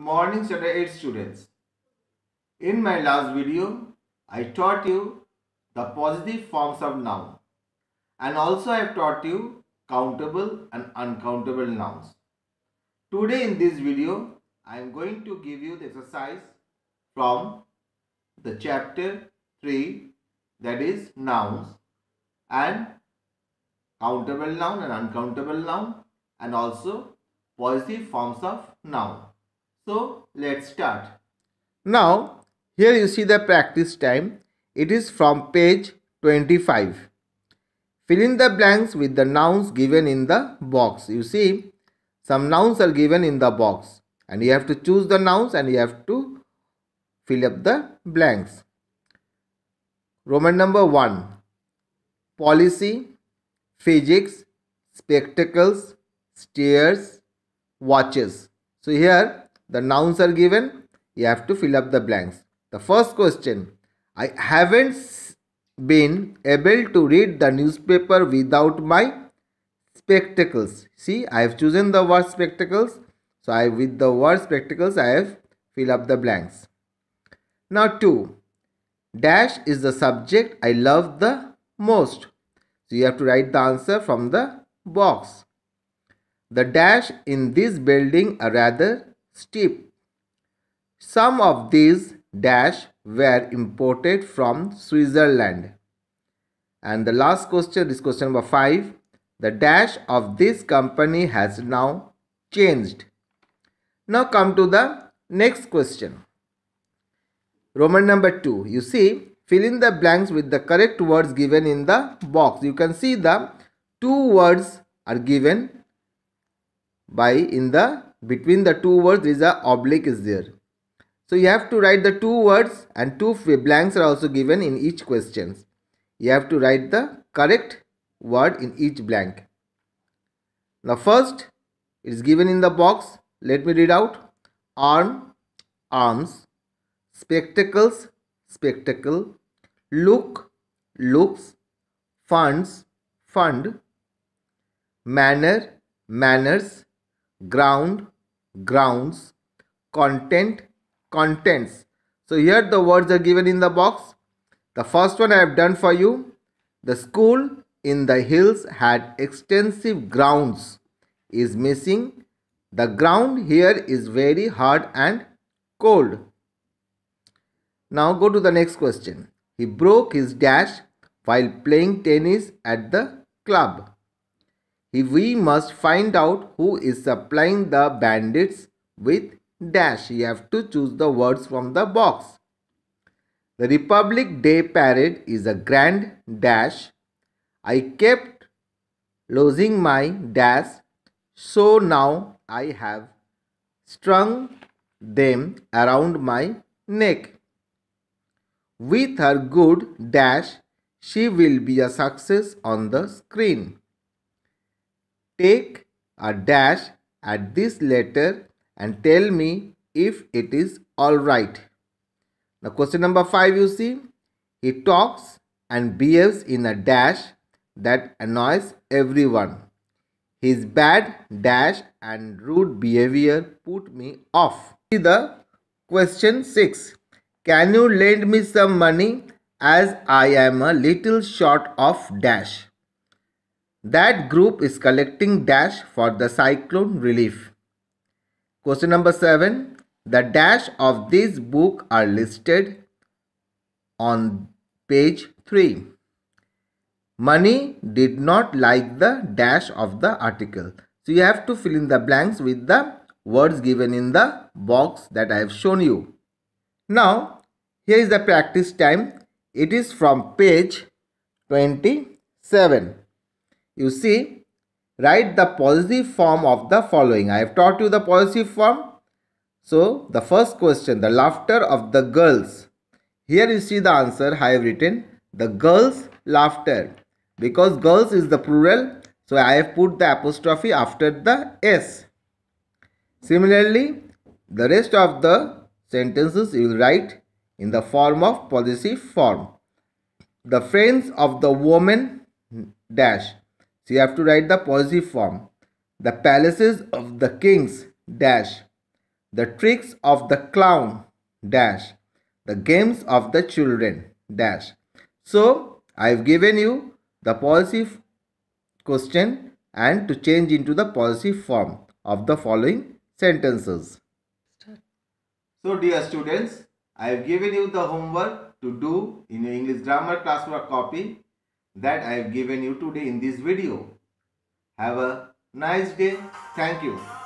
morning standard 8 students. In my last video, I taught you the positive forms of noun and also I have taught you countable and uncountable nouns. Today in this video, I am going to give you the exercise from the chapter 3 that is nouns and countable noun and uncountable noun and also positive forms of noun. So let's start. Now here you see the practice time. It is from page 25. Fill in the blanks with the nouns given in the box. You see some nouns are given in the box and you have to choose the nouns and you have to fill up the blanks. Roman number 1 Policy, Physics, Spectacles, Stairs, Watches. So here the nouns are given, you have to fill up the blanks. The first question, I haven't been able to read the newspaper without my spectacles. See, I have chosen the word spectacles. So, I with the word spectacles, I have fill up the blanks. Now 2. Dash is the subject I love the most. So you have to write the answer from the box. The dash in this building are rather steep. Some of these dash were imported from Switzerland. And the last question is question number 5. The dash of this company has now changed. Now come to the next question. Roman number 2. You see fill in the blanks with the correct words given in the box. You can see the two words are given by in the between the two words there is a oblique is there so you have to write the two words and two blanks are also given in each questions you have to write the correct word in each blank now first it is given in the box let me read out arm arms spectacles spectacle look looks funds fund manner manners ground, grounds, content, contents. So here the words are given in the box. The first one I have done for you. The school in the hills had extensive grounds is missing. The ground here is very hard and cold. Now go to the next question. He broke his dash while playing tennis at the club we must find out who is supplying the bandits with dash. You have to choose the words from the box. The Republic Day Parade is a grand dash. I kept losing my dash, so now I have strung them around my neck. With her good dash, she will be a success on the screen. Take a dash at this letter and tell me if it is alright. Now question number 5 you see, he talks and behaves in a dash that annoys everyone. His bad dash and rude behavior put me off. See the question 6. Can you lend me some money as I am a little short of dash? That group is collecting dash for the cyclone relief. Question number 7. The dash of this book are listed on page 3. Money did not like the dash of the article. So you have to fill in the blanks with the words given in the box that I have shown you. Now here is the practice time. It is from page 27. You see, write the positive form of the following. I have taught you the positive form. So, the first question, the laughter of the girls. Here you see the answer I have written, the girls laughter. Because girls is the plural, so I have put the apostrophe after the S. Similarly, the rest of the sentences you will write in the form of positive form. The friends of the woman dash so you have to write the positive form. The palaces of the kings dash. The tricks of the clown dash. The games of the children dash. So I have given you the positive question and to change into the positive form of the following sentences. So dear students, I have given you the homework to do in your English grammar classwork copy that I have given you today in this video. Have a nice day. Thank you.